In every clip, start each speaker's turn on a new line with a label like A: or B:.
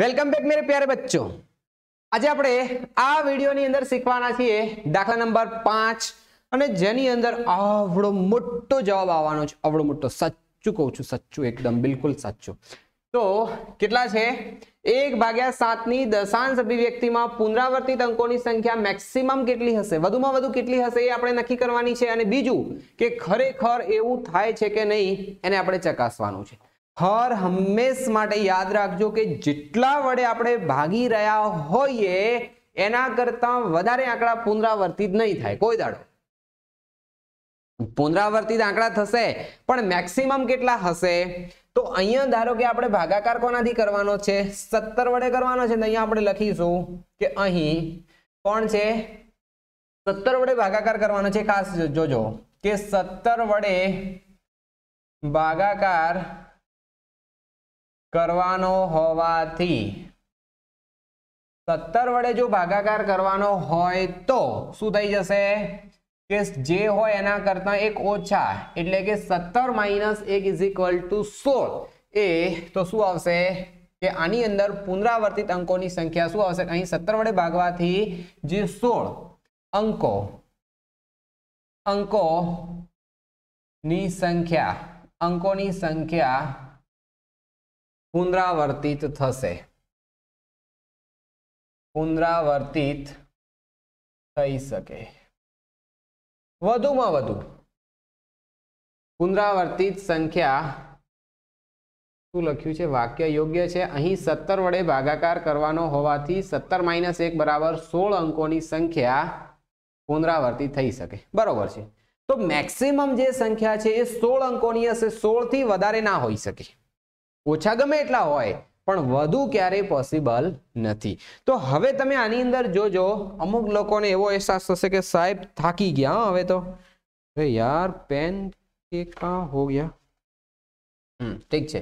A: welcome back મેરે પ્યારે બચ્ચો આજે આપણે આ વિડીયોની અંદર શીખવાના છીએ દાખલા નંબર પાંચ અને જેની અંદર આવડો મોટો જવાબ આવવાનો છે આવડો મોટો સાચું કહું છું સાચું એકદમ બિલકુલ સાચું તો કેટલા છે એક ભાગ્યા સાતની દશાંશ અભિવ્યક્તિમાં પુનરાવર્તિત અંકોની સંખ્યા મેક્સિમમ કેટલી હશે વધુમાં વધુ કેટલી હશે એ આપણે નક્કી કરવાની છે અને બીજું કે ખરેખર એવું થાય છે કે નહીં એને આપણે ચકાસવાનું છે હર હંમેશ માટે યાદ રાખજો કે જેટલા વડે આપણે ભાગી રહ્યા હોઈએ એના કરતા વધારે આંકડા પુનરાવર્તિત નહીં થાય કોઈ દાડો પુનરાવર્તિત આંકડા થશે પણ મેક્સિમમ કેટલા હશે તો અહીંયા ધારો કે આપણે ભાગાકાર કોનાથી કરવાનો છે સત્તર વડે કરવાનો છે અહીંયા આપણે લખીશું કે અહીં કોણ છે સત્તર વડે ભાગાકાર કરવાનો છે ખાસ જોજો કે સત્તર વડે ભાગાકાર કરવાનો હોવાથી સત્તર વડે જો ભાગાકાર કરવાનો હોય તો શું થઈ જશે કે જે હોય એના કરતા એક ઓછા એટલે કે સત્તર માઇનસ એક ઇઝ ઇક્વલ ટુ સોળ એ તો શું આવશે કે આની અંદર પુનરાવર્તિત અંકોની સંખ્યા શું આવશે અહીં સત્તર વડે ભાગવાથી જે સોળ અંકો અંકોની સંખ્યા અંકોની સંખ્યા પુનરાવર્તિત થશે પુનરાવર્તિત થઈ શકે વધુમાં વધુ પુનરાવર્તિત સંખ્યા શું લખ્યું છે વાક્ય યોગ્ય છે અહીં સત્તર વડે ભાગાકાર કરવાનો હોવાથી સત્તર માઇનસ એક બરાબર સોળ અંકોની સંખ્યા પુનરાવર્તિત થઈ શકે બરોબર છે તો મેક્સિમમ જે સંખ્યા છે એ સોળ અંકોની હશે સોળથી વધારે ના હોઈ શકે ઓછા ગમે એટલા હોય પણ વધુ ક્યારેય પોસિબલ નથી તો હવે તમે આની અંદર જોજો અમુક લોકોને એવો અહેસાસ થશે કે સાહેબ થાકી ગયા હવે તો યાર પેન કે હો ગયા હમ ઠીક છે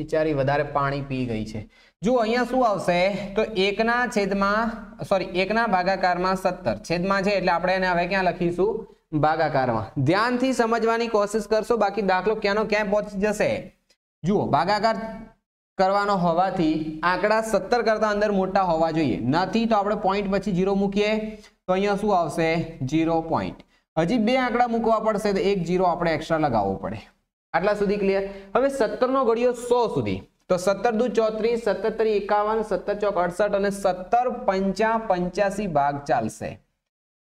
A: બિચારી વધારે પાણી પી ગઈ છે જો અહીંયા શું આવશે તો એકના છેદમાં સોરી એકના ભાગાકારમાં સત્તર છેદમાં છે એટલે આપણે એને હવે ક્યાં લખીશું ભાગાકારમાં ધ્યાનથી સમજવાની કોશિશ કરશો બાકી દાખલો ક્યાંનો ક્યાં પહોંચી જશે જુઓ ભાગાકાર કરવાનો હોવાથી આંકડા સત્તર કરતાં અંદર મોટા હોવા જોઈએ નથી તો આપણે પોઈન્ટ પછી જીરો મૂકીએ તો અહીંયા શું આવશે જીરો પોઈન્ટ હજી બે આંકડા મૂકવા પડશે તો એક જીરો આપણે એક્સ્ટ્રા લગાવવો પડે આટલા સુધી ક્લિયર હવે સત્તરનો ઘડીયો સો સુધી તો સત્તર દુ ચોત્રીસ સત્તર એકાવન સત્તર ચોક અડસઠ અને સત્તર પંચા પંચ્યાસી ભાગ ચાલશે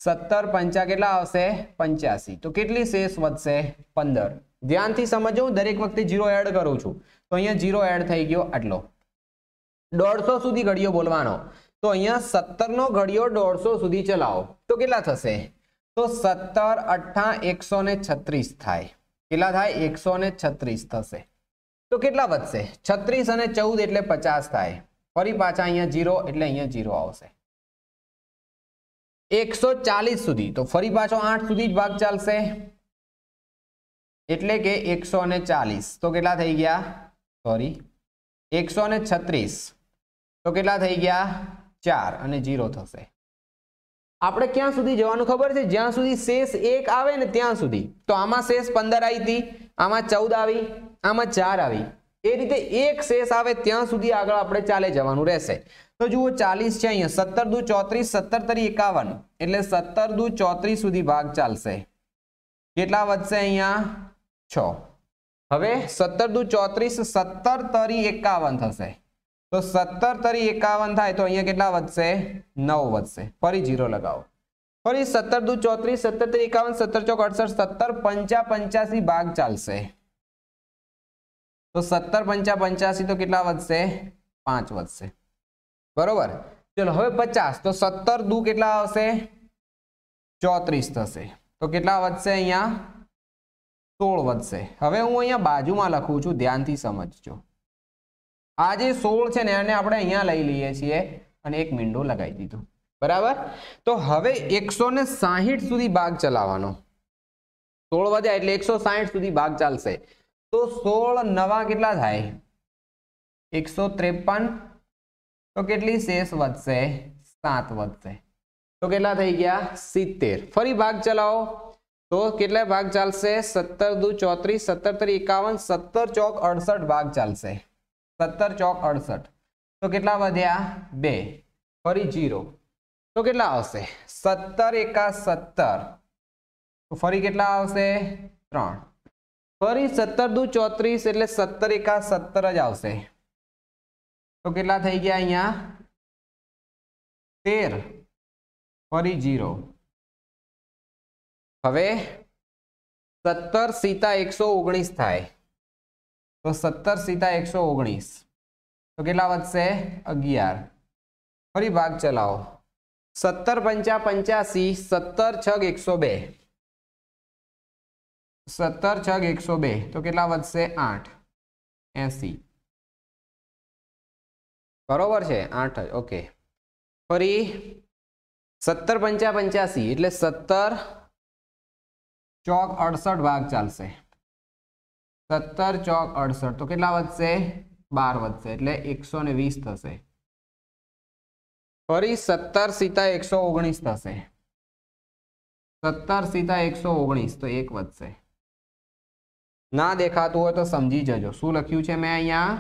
A: સત્તર પંચા કેટલા આવશે પંચ્યાસી તો કેટલી શેષ વધશે પંદર ધ્યાનથી સમજો દરેક વખતે ઝીરો એડ કરું છું તો અહીંયા ઝીરો એડ થઈ ગયો આટલો દોઢસો સુધી ઘડીઓ બોલવાનો તો અહીંયા સત્તરનો ઘડીઓ દોઢસો સુધી ચલાવો તો કેટલા થશે તો સત્તર અઠ્ઠા એકસો ને છત્રીસ થાય કેટલા થાય એકસો ને છત્રીસ થશે તો કેટલા વધશે છત્રીસ અને ચૌદ એટલે પચાસ થાય ફરી પાછા અહીંયા ઝીરો એટલે અહીંયા ઝીરો આવશે એકસો ચાલીસ સુધી તો ફરી પાછો આઠ સુધી જ ભાગ ચાલશે એટલે કે એકસો ને ચાલીસ તો કેટલા થઈ ગયા સોરી એકસો ને છત્રીસ તો કેટલા થઈ ગયા ચાર અને જીરો થશે આપણે ક્યાં સુધી જવાનું ખબર છે જ્યાં સુધી શેષ એક આવે ને ત્યાં સુધી તો આમાં શેષ પંદર આવી હતી આમાં ચૌદ આવી આમાં ચાર આવી એ રીતે એક શેષ આવે ત્યાં સુધી આગળ આપણે ચાલે જવાનું રહેશે તો જુઓ ચાલીસ છે અહીંયા સત્તર દુ ચોત્રીસ સત્તર તરી એકાવન એટલે સત્તર દુ ચોત્રીસ સુધી ભાગ ચાલશે કેટલા વધશે અહીંયા છ હવે સત્તર દુ ચોત્રીસ સત્તર તરી એકાવન થશે તો સત્તર તરી એકાવન થાય તો અહીંયા કેટલા વધશે નવ વધશે ફરી જીરો લગાવો ફરી સત્તર દુ ચોત્રીસ સત્તર તરી એકાવન સત્તર ચોક અડસઠ સત્તર પંચા પંચ્યાસી ભાગ ચાલશે તો સત્તર પંચા પંચ્યાસી તો કેટલા વધશે પાંચ વધશે બરોબર ચલો હવે પચાસ તો સત્તર દુ કેટલા આવશે ચોત્રીસ થશે તો કેટલા વધશે અહીંયા સોળ વધશે હવે હું અહીંયા બાજુમાં લખું છું ધ્યાનથી સમજજો આ જે સોળ છે ને એને આપણે અહીંયા લઈ લઈએ છીએ અને એક મીંડો લગાવી દીધું બરાબર તો હવે એકસો ને સાહીઠ સુધી ભાગ ચલાવવાનો સોળ વધ્યા એટલે એકસો સાહીઠ સુધી ભાગ ચાલશે તો સોળ નવા કેટલા થાય એકસો ત્રેપન તો કેટલી શેષ વધશે સાત વધશે તો કેટલા થઈ ગયા સિત્તેર ફરી ભાગ ચલાવો तो के भाग चाल से सत्तर दू चौतरी सत्तर तरी एक सत्तर चौक अड़सठ भाग चाल से सत्तर चौक अड़सठ तो के जीरो तो के सत्तर एका सत्तर तो फरी के त्र फरी सत्तर दू चौतरीस एट सत्तर एका सत्तर ज आ तो के गया अर फरी जीरो હવે સત્તર સીતા એકસો ઓગણીસ થાય તો સત્તર સીતા એકસો ઓગણીસ તો કેટલા વધશે અગિયાર ફરી ભાગ ચલાવો સત્તર પંચા પંચ્યાસી સત્તર છગ એકસો બે સત્તર છગ એકસો બે તો કેટલા વધશે આઠ એસી બરોબર છે આઠ ઓકે ફરી સત્તર પંચા પંચ્યાસી એટલે સત્તર ચોક અડસઠ ભાગ ચાલશે સત્તર ચોક અડસઠ તો કેટલા વધશે બાર વધશે એટલે એકસો ને વીસ થશે ફરી સત્તર સીતા એકસો ઓગણીસ થશે સત્તર સીતા એકસો ઓગણીસ તો એક વધશે ના દેખાતું હોય તો સમજી જજો શું લખ્યું છે મેં અહીંયા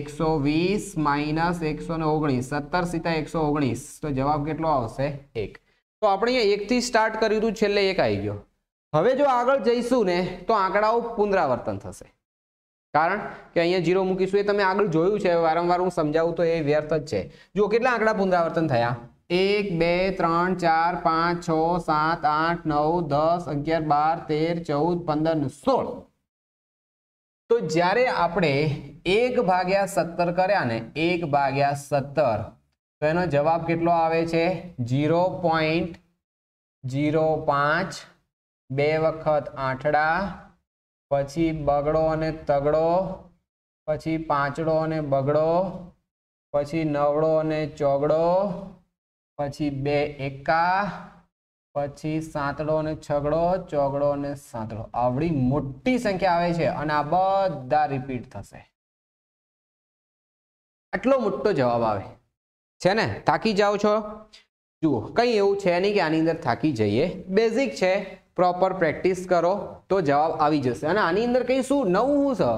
A: એકસો વીસ માઇનસ એકસો ને ઓગણીસ સત્તર સીતા એકસો ઓગણીસ તો જવાબ કેટલો આવશે એક તો આપણે એકથી સ્ટાર્ટ કર્યું હતું છેલ્લે એક આવી ગયો હવે જો આગળ જઈશું ને તો આંકડાઓ પુનરાવર્તન થશે કારણ કે અહીંયા જીરો મૂકીશું એ તમે આગળ જોયું છે વારંવાર હું સમજાવું તો એ વ્યર્થ જ છે જો કેટલા આંકડા પુનરાવર્તન થયા એક બે ત્રણ ચાર પાંચ છ સાત આઠ નવ દસ અગિયાર બાર તેર ચૌદ પંદર સોળ તો જ્યારે આપણે એક ભાગ્યા સત્તર કર્યા ને એક ભાગ્યા સત્તર તો એનો જવાબ કેટલો આવે છે જીરો પોઈન્ટ જીરો પાંચ બે વખત આઠડા પછી બગડો અને તગડો પછી પાંચડો અને બગડો પછી નવડો અને ચોગડો પછી બે એકા પછી સાંતડો અને છગડો ચોગડો અને સાંતડો આવડી મોટી સંખ્યા આવે છે અને આ બધા રિપીટ થશે આટલો મોટો જવાબ આવે છે ને થાકી જાઓ છો જુઓ કંઈ એવું છે નહીં કે આની અંદર થાકી જઈએ બેઝિક છે પ્રોપર પ્રેક્ટિસ કરો તો જવાબ આવી જશે અને આની અંદર કઈ શું નવું હું છે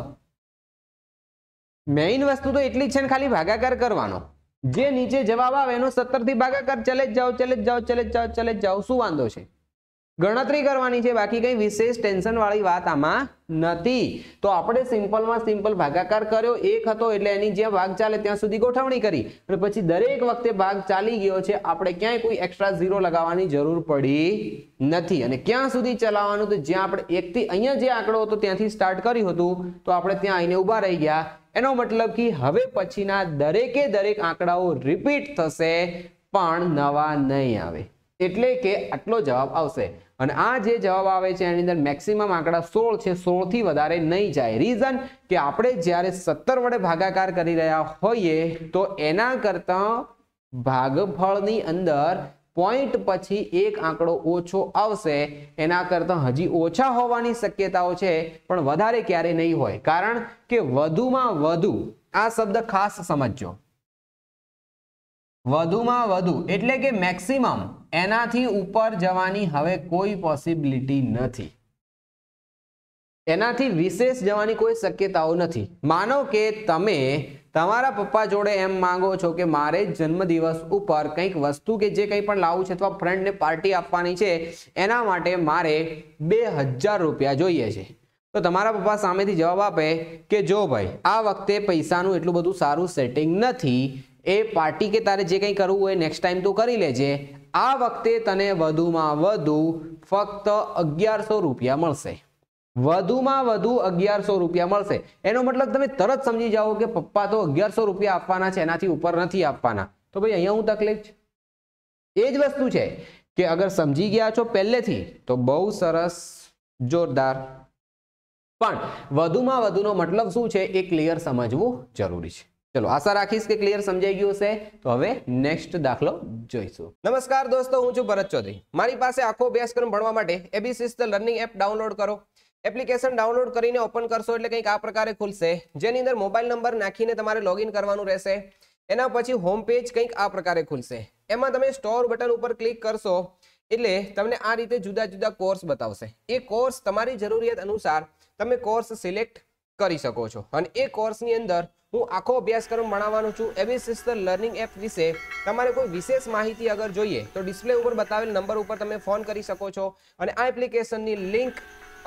A: મેઇન વસ્તુ તો એટલી જ છે ને ખાલી ભાગાકાર કરવાનો જે નીચે જવાબ આવે એનો સત્તરથી ભાગાકાર ચલે જ જાઓ ચલે જ જાઓ ચલે જ જાઓ ચલે જ જાઓ શું વાંધો છે ગણતરી કરવાની છે બાકી કંઈ વિશેષ ટેન્શનવાળી વાત આમાં નથી તો આપણે સિમ્પલમાં સિમ્પલ ભાગાકાર કર્યો એક હતો એટલે એની જ્યાં ભાગ ચાલે ત્યાં સુધી ગોઠવણી કરી અને પછી દરેક વખતે ભાગ ચાલી ગયો છે આપણે ક્યાંય કોઈ એક્સ્ટ્રા ઝીરો લગાવવાની જરૂર પડી નથી અને ક્યાં સુધી ચલાવવાનું તો જ્યાં આપણે એકથી અહીંયા જે આંકડો હતો ત્યાંથી સ્ટાર્ટ કર્યું હતું તો આપણે ત્યાં આવીને ઊભા રહી ગયા એનો મતલબ કે હવે પછીના દરેકે દરેક આંકડાઓ રિપીટ થશે પણ નવા નહીં આવે એટલે કે આટલો જવાબ આવશે અને આ જે જવાબ આવે છે એની અંદર મેક્સિમમ આંકડા સોળ છે સોળથી વધારે નહીં જાય રીઝન કે આપણે જ્યારે સત્તર વડે ભાગાકાર કરી રહ્યા હોઈએ તો એના કરતાં ભાગફળની અંદર પોઈન્ટ પછી એક આંકડો ઓછો આવશે એના કરતાં હજી ઓછા હોવાની શક્યતાઓ છે પણ વધારે ક્યારે નહીં હોય કારણ કે વધુમાં વધુ આ શબ્દ ખાસ સમજજો વધુમાં વધુ એટલે કે મેક્સિમમ એનાથી ઉપર જવાની હવે કોઈ પોસિબિલિટી નથી એનાથી વિશેષ જવાની કોઈ શક્યતાઓ નથી માનો કે તમે તમારા પપ્પા જોડે એમ માંગો છો કે મારે જન્મદિવસ ઉપર કંઈક વસ્તુ કે જે કંઈ પણ લાવવું છે અથવા ફ્રેન્ડને પાર્ટી આપવાની છે એના માટે મારે બે હજાર રૂપિયા જોઈએ છે તો તમારા પપ્પા સામેથી જવાબ આપે કે જો ભાઈ આ વખતે પૈસાનું એટલું બધું સારું સેટિંગ નથી એ પાર્ટી કે તારે જે કંઈ કરવું હોય નેક્સ્ટ ટાઈમ તો કરી લેજે આ વખતે તને વધુમાં વધુ ફક્ત અગિયારસો રૂપિયા મળશે વધુમાં વધુ અગિયારસો રૂપિયા મળશે એનો મતલબ તમે તરત સમજી જાઓ કે પપ્પા તો અગિયારસો રૂપિયા આપવાના છે એનાથી ઉપર નથી આપવાના તો ભાઈ અહીંયા હું તકલીફ છે એ જ વસ્તુ છે કે અગર સમજી ગયા છો પહેલેથી તો બહુ સરસ જોરદાર પણ વધુમાં વધુનો મતલબ શું છે એ ક્લિયર સમજવું જરૂરી છે ચલો આશા રાખીશ કે ક્લિયર સમજાઈ ગયું હશે તો હવે નેક્સ્ટ દાખલો જોઈશું નમસ્કાર દોસ્તો હું છું ભરત ચૌધરી મારી પાસે આખો અભ્યાસક્રમ ભણવા માટે ABCs the learning app download કરો એપ્લિકેશન ડાઉનલોડ કરીને ઓપન કરશો એટલે કંઈક આ પ્રકારે ખુલશે જેની અંદર મોબાઈલ નંબર નાખીને તમારે લોગિન કરવાનું રહેશે એના પછી હોમ પેજ કંઈક આ પ્રકારે ખુલશે એમાં તમે સ્ટોર બટન ઉપર ક્લિક કરશો એટલે તમને આ રીતે જુદા જુદા કોર્સ બતાવશે એ કોર્સ તમારી જરૂરિયાત અનુસાર તમે કોર્સ સિલેક્ટ કરી શકો છો અને એ કોર્સની અંદર હું આખો અભ્યાસક્રમ ભણાવવાનો છું એબિસિસ્ટર લર્નિંગ એપ વિશે તમારે કોઈ વિશેષ માહિતી અગર જોઈએ તો ડિસ્પ્લે ઉપર બતાવેલ નંબર ઉપર તમે ફોન કરી શકો છો અને આ એપ્લિકેશનની લિંક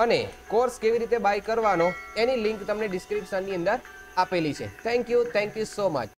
A: અને કોર્સ કેવી રીતે બાય કરવાનો એની લિંક તમને ડિસ્ક્રિપ્શનની અંદર આપેલી છે thank you thank you so much